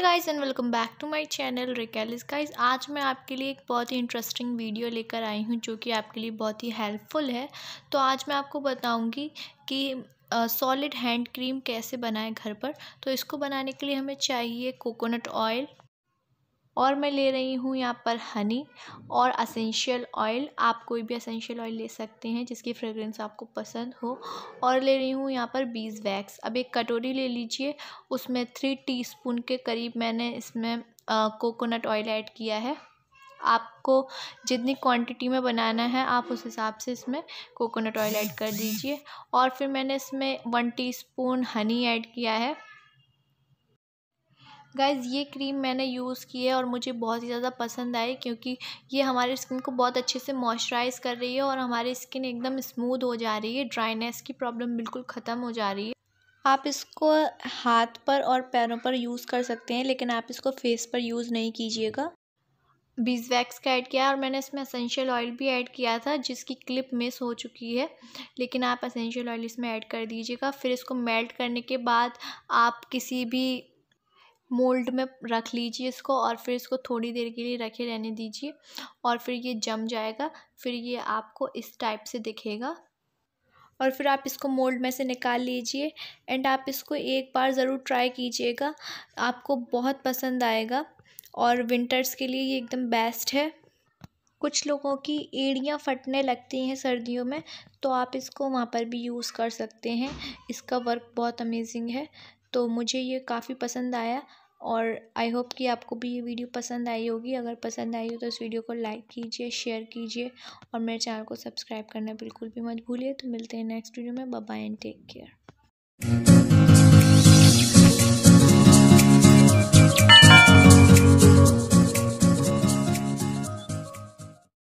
hey guys and welcome back to my channel रिकेलिस guys आज मैं आपके लिए एक बहुत ही इंटरेस्टिंग वीडियो लेकर आई हूँ जो कि आपके लिए बहुत ही हेल्पफुल है तो आज मैं आपको बताऊँगी कि सॉलिड हैंड क्रीम कैसे बनाएं घर पर तो इसको बनाने के लिए हमें चाहिए कोकोनट ऑयल और मैं ले रही हूँ यहाँ पर हनी और असेंशियल ऑयल आप कोई भी असेंशियल ऑयल ले सकते हैं जिसकी फ्रेगरेंस आपको पसंद हो और ले रही हूँ यहाँ पर बीज वैक्स अब एक कटोरी ले लीजिए उसमें थ्री टीस्पून के करीब मैंने इसमें कोकोनट ऑयल ऐड किया है आपको जितनी क्वांटिटी में बनाना है आप उस हिसाब से इसमें कोकोनट ऑयल ऐड कर दीजिए और फिर मैंने इसमें वन टी हनी ऐड किया है गाइज़ ये क्रीम मैंने यूज़ की है और मुझे बहुत ही ज़्यादा पसंद आई क्योंकि ये हमारे स्किन को बहुत अच्छे से मॉइस्चराइज़ कर रही है और हमारी स्किन एकदम स्मूथ हो जा रही है ड्राइनेस की प्रॉब्लम बिल्कुल ख़त्म हो जा रही है आप इसको हाथ पर और पैरों पर यूज़ कर सकते हैं लेकिन आप इसको फेस पर यूज़ नहीं कीजिएगा बीज वैक्स का ऐड किया और मैंने इसमें असेंशियल ऑयल भी ऐड किया था जिसकी क्लिप मिस हो चुकी है लेकिन आप असेंशियल ऑयल इसमें ऐड कर दीजिएगा फिर इसको मेल्ट करने के बाद आप किसी भी मोल्ड में रख लीजिए इसको और फिर इसको थोड़ी देर के लिए रखे रहने दीजिए और फिर ये जम जाएगा फिर ये आपको इस टाइप से दिखेगा और फिर आप इसको मोल्ड में से निकाल लीजिए एंड आप इसको एक बार ज़रूर ट्राई कीजिएगा आपको बहुत पसंद आएगा और विंटर्स के लिए ये एकदम बेस्ट है कुछ लोगों की एड़ियाँ फटने लगती हैं सर्दियों में तो आप इसको वहाँ पर भी यूज़ कर सकते हैं इसका वर्क बहुत अमेजिंग है तो मुझे ये काफ़ी पसंद आया और आई होप कि आपको भी ये वीडियो पसंद आई होगी अगर पसंद आई हो तो इस वीडियो को लाइक कीजिए शेयर कीजिए और मेरे चैनल को सब्सक्राइब करना बिल्कुल भी मत भूलिए तो मिलते हैं नेक्स्ट वीडियो में बाय एंड टेक केयर